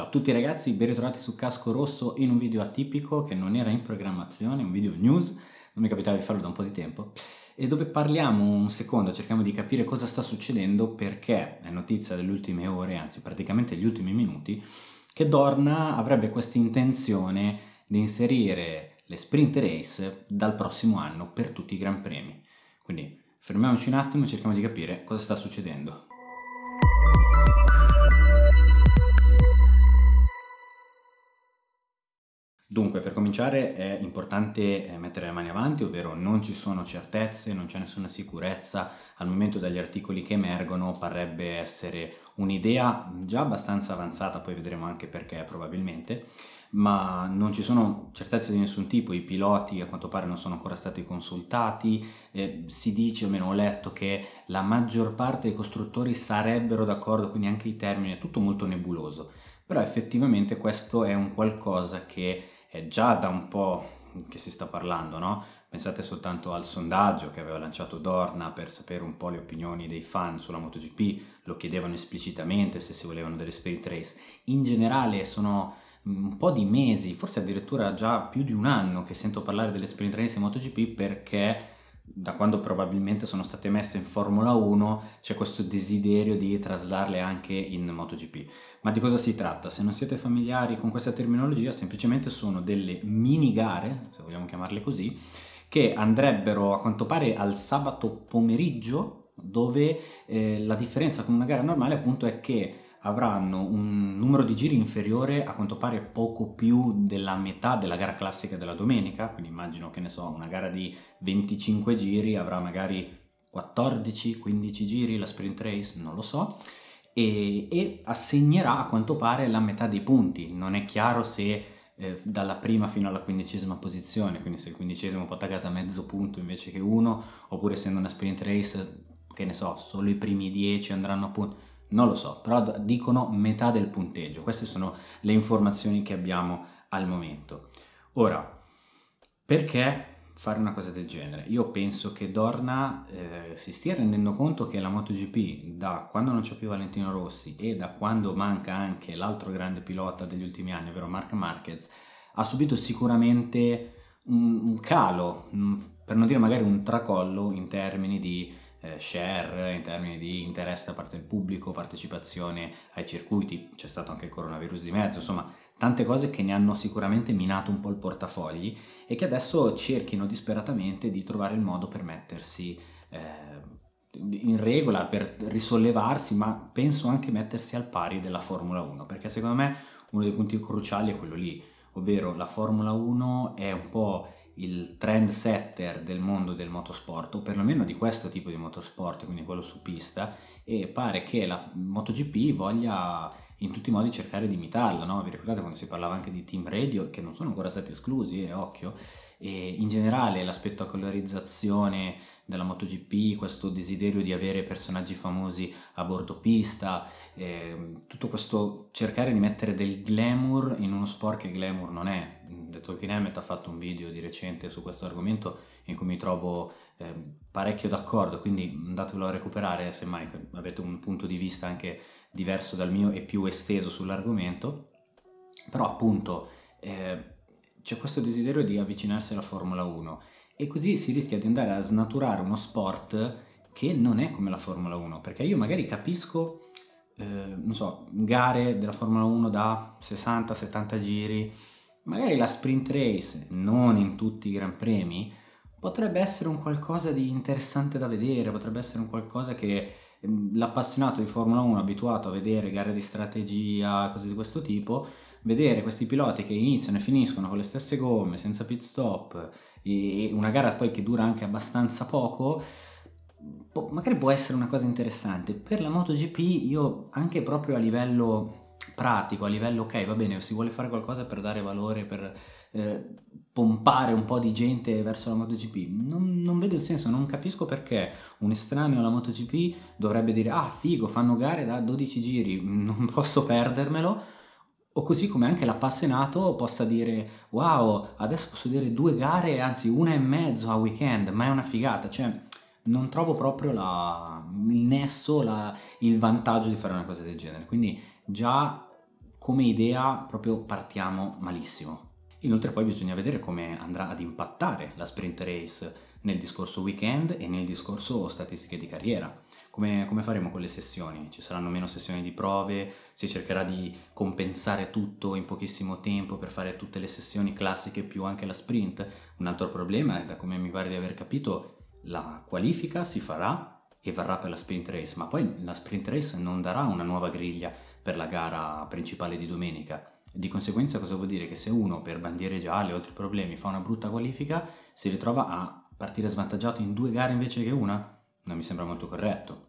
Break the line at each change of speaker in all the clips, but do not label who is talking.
Ciao a tutti ragazzi, ben ritornati su Casco Rosso in un video atipico che non era in programmazione, un video news, non mi capitava di farlo da un po' di tempo, e dove parliamo un secondo, cerchiamo di capire cosa sta succedendo perché è notizia delle ultime ore, anzi praticamente gli ultimi minuti, che Dorna avrebbe questa intenzione di inserire le sprint race dal prossimo anno per tutti i Gran Premi. Quindi fermiamoci un attimo e cerchiamo di capire cosa sta succedendo. Dunque, per cominciare è importante eh, mettere le mani avanti, ovvero non ci sono certezze, non c'è nessuna sicurezza, al momento dagli articoli che emergono parrebbe essere un'idea già abbastanza avanzata, poi vedremo anche perché probabilmente, ma non ci sono certezze di nessun tipo, i piloti a quanto pare non sono ancora stati consultati, eh, si dice, almeno ho letto, che la maggior parte dei costruttori sarebbero d'accordo, quindi anche i termini, è tutto molto nebuloso, però effettivamente questo è un qualcosa che è già da un po' che si sta parlando, no? Pensate soltanto al sondaggio che aveva lanciato Dorna per sapere un po' le opinioni dei fan sulla MotoGP, lo chiedevano esplicitamente se si volevano delle sprint race. In generale sono un po' di mesi, forse addirittura già più di un anno che sento parlare delle sprint race in MotoGP perché da quando probabilmente sono state messe in Formula 1 c'è questo desiderio di traslarle anche in MotoGP. Ma di cosa si tratta? Se non siete familiari con questa terminologia, semplicemente sono delle mini gare, se vogliamo chiamarle così, che andrebbero a quanto pare al sabato pomeriggio, dove eh, la differenza con una gara normale appunto è che avranno un numero di giri inferiore a quanto pare poco più della metà della gara classica della domenica, quindi immagino che ne so, una gara di 25 giri avrà magari 14-15 giri la sprint race, non lo so, e, e, assegnerà a quanto pare la metà dei punti, non è chiaro se eh, dalla prima fino alla quindicesima posizione, quindi se il quindicesimo porta a casa mezzo punto invece che uno, oppure essendo una sprint race, che ne so, solo i primi 10 andranno a punto non lo so, però dicono metà del punteggio. Queste sono le informazioni che abbiamo al momento. Ora, perché fare una cosa del genere? Io penso che Dorna eh, si stia rendendo conto che la MotoGP, da quando non c'è più Valentino Rossi e da quando manca anche l'altro grande pilota degli ultimi anni, ovvero Mark Marquez, ha subito sicuramente un, un calo, mm, per non dire magari un tracollo in termini di eh, share in termini di interesse da parte del pubblico, partecipazione ai circuiti, c'è stato anche il coronavirus di mezzo, insomma tante cose che ne hanno sicuramente minato un po' il portafogli e che adesso cerchino disperatamente di trovare il modo per mettersi eh, in regola, per risollevarsi, ma penso anche mettersi al pari della Formula 1, perché secondo me uno dei punti cruciali è quello lì, ovvero la Formula 1 è un po' il trend setter del mondo del motorsport, o perlomeno di questo tipo di motorsport, quindi quello su pista, e pare che la MotoGP voglia in tutti i modi cercare di imitarla, no? Vi ricordate quando si parlava anche di team radio, che non sono ancora stati esclusi, eh, occhio, e in generale la spettacolarizzazione della MotoGP, questo desiderio di avere personaggi famosi a bordo pista, eh, tutto questo cercare di mettere del glamour in uno sport che glamour non è. The Tolkien Hammett ha fatto un video di recente su questo argomento in cui mi trovo eh, parecchio d'accordo, quindi andatelo a recuperare se mai avete un punto di vista anche diverso dal mio e più esteso sull'argomento. Però appunto eh, c'è questo desiderio di avvicinarsi alla Formula 1 e così si rischia di andare a snaturare uno sport che non è come la Formula 1, perché io magari capisco, eh, non so, gare della Formula 1 da 60-70 giri, magari la sprint race, non in tutti i gran premi, potrebbe essere un qualcosa di interessante da vedere, potrebbe essere un qualcosa che mm, l'appassionato di Formula 1 abituato a vedere gare di strategia, cose di questo tipo, vedere questi piloti che iniziano e finiscono con le stesse gomme, senza pit stop, e una gara poi che dura anche abbastanza poco, po- magari può essere una cosa interessante. Per la MotoGP io anche proprio a livello pratico, a livello ok, va bene, si vuole fare qualcosa per dare valore, per eh, pompare un po' di gente verso la MotoGP, non, non vedo il senso, non capisco perché un estraneo alla MotoGP dovrebbe dire ah figo, fanno gare da 12 giri, non posso perdermelo o così come anche l'appassionato possa dire wow adesso posso dire due gare anzi una e mezzo a weekend ma è una figata cioè non trovo proprio la, il nesso la, il vantaggio di fare una cosa del genere quindi già come idea proprio partiamo malissimo Inoltre poi bisogna vedere come andrà ad impattare la sprint race nel discorso weekend e nel discorso statistiche di carriera. Come, come, faremo con le sessioni? Ci saranno meno sessioni di prove? Si cercherà di compensare tutto in pochissimo tempo per fare tutte le sessioni classiche più anche la sprint? Un altro problema è, da come mi pare di aver capito, la qualifica si farà e varrà per la sprint race, ma poi la sprint race non darà una nuova griglia per la gara principale di domenica di conseguenza cosa vuol dire? Che se uno per bandiere gialle o altri problemi fa una brutta qualifica, si ritrova a partire svantaggiato in due gare invece che una? Non mi sembra molto corretto.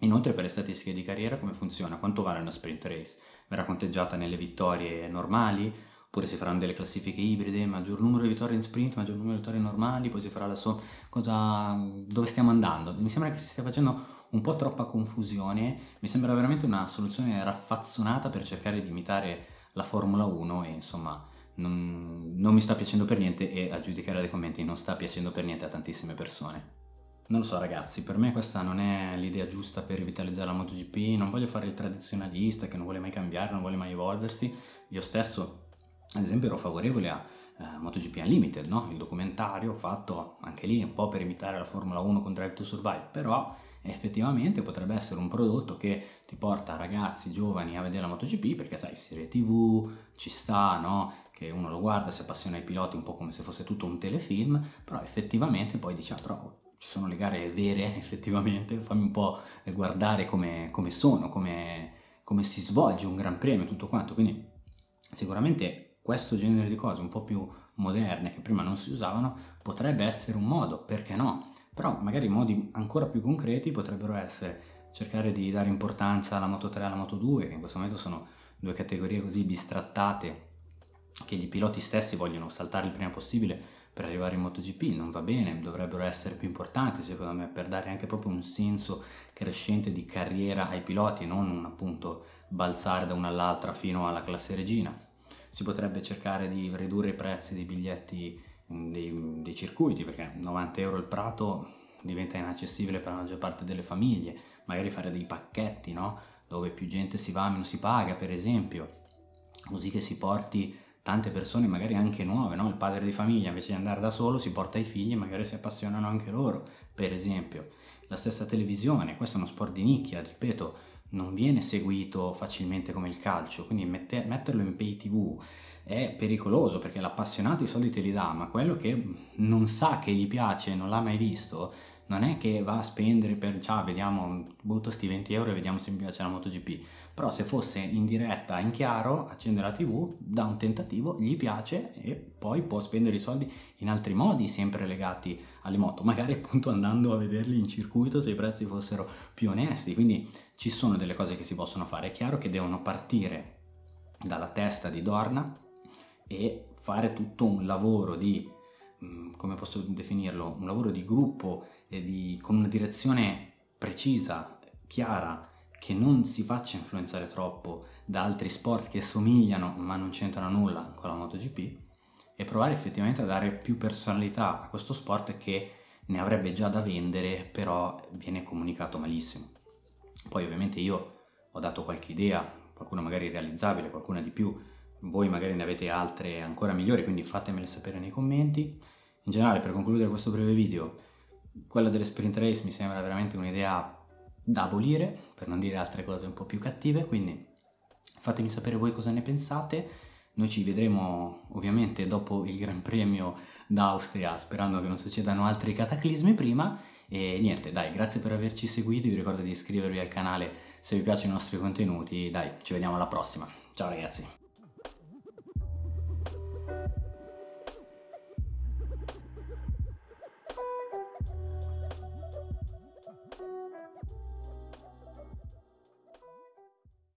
Inoltre per le statistiche di carriera come funziona? Quanto vale una sprint race? Verrà conteggiata nelle vittorie normali? Oppure si faranno delle classifiche ibride, maggior numero di vittorie in sprint, maggior numero di vittorie normali, poi si farà adesso cosa, dove stiamo andando. Mi sembra che si stia facendo un po' troppa confusione, mi sembra veramente una soluzione raffazzonata per cercare di imitare la Formula 1 e insomma non, non mi sta piacendo per niente e a giudicare dai commenti non sta piacendo per niente a tantissime persone. Non lo so ragazzi, per me questa non è l'idea giusta per rivitalizzare la MotoGP, non voglio fare il tradizionalista che non vuole mai cambiare, non vuole mai evolversi, io stesso ad esempio ero favorevole a eh, MotoGP Unlimited, no? il documentario fatto anche lì un po' per imitare la Formula 1 con Drive to Survive, però effettivamente potrebbe essere un prodotto che ti porta ragazzi giovani a vedere la MotoGP perché sai, serie TV, ci sta, no? Che uno lo guarda, si appassiona ai piloti un po' come se fosse tutto un telefilm, però effettivamente poi dici, ah, però ci sono le gare vere effettivamente, fammi un po' guardare come, come sono, come, come si svolge un gran premio e tutto quanto, quindi sicuramente questo genere di cose un po' più moderne che prima non si usavano potrebbe essere un modo, perché no? Però magari modi ancora più concreti potrebbero essere cercare di dare importanza alla Moto 3 e alla Moto 2, che in questo momento sono due categorie così bistrattate che i piloti stessi vogliono saltare il prima possibile per arrivare in MotoGP, non va bene, dovrebbero essere più importanti secondo me per dare anche proprio un senso crescente di carriera ai piloti, e non un appunto balzare da una all'altra fino alla classe regina. Si potrebbe cercare di ridurre i prezzi dei biglietti Mm, dei, dei circuiti, perché 90 euro il prato diventa inaccessibile per la maggior parte delle famiglie, magari fare dei pacchetti, no? dove più gente si va, meno si paga, per esempio, così che si porti tante persone, magari anche nuove, no? il padre di famiglia invece di andare da solo si porta i figli e magari si appassionano anche loro, per esempio. La stessa televisione, questo è uno sport di nicchia, ripeto, non viene seguito facilmente come il calcio, quindi mette, metterlo in pay tv è pericoloso perché l'appassionato i soldi te li dà, ma quello che non sa che gli piace, non l'ha mai visto, non è che va a spendere per, ciao, vediamo, butto sti 20 euro e vediamo se mi piace la MotoGP, però se fosse in diretta, in chiaro, accende la tv, da un tentativo, gli piace e poi può spendere i soldi in altri modi, sempre legati alle moto, magari appunto andando a vederli in circuito se i prezzi fossero più onesti, quindi ci sono delle cose che si possono fare, è chiaro che devono partire dalla testa di Dorna e fare tutto un lavoro di Mm, come posso definirlo, un lavoro di gruppo di, con una direzione precisa, chiara, che non si faccia influenzare troppo da altri sport che somigliano ma non c'entrano nulla con la MotoGP e provare effettivamente a dare più personalità a questo sport che ne avrebbe già da vendere però viene comunicato malissimo. Poi ovviamente io ho dato qualche idea, qualcuna magari realizzabile, qualcuna di più, voi magari ne avete altre ancora migliori, quindi fatemele sapere nei commenti. In generale, per concludere questo breve video, quella delle sprint race mi sembra veramente un'idea da abolire, per non dire altre cose un po' più cattive, quindi fatemi sapere voi cosa ne pensate. Noi ci vedremo ovviamente dopo il Gran Premio d'Austria, sperando che non succedano altri cataclismi prima. E niente, dai, grazie per averci seguito, vi ricordo di iscrivervi al canale se vi piacciono i nostri contenuti. Dai, ci vediamo alla prossima. Ciao ragazzi!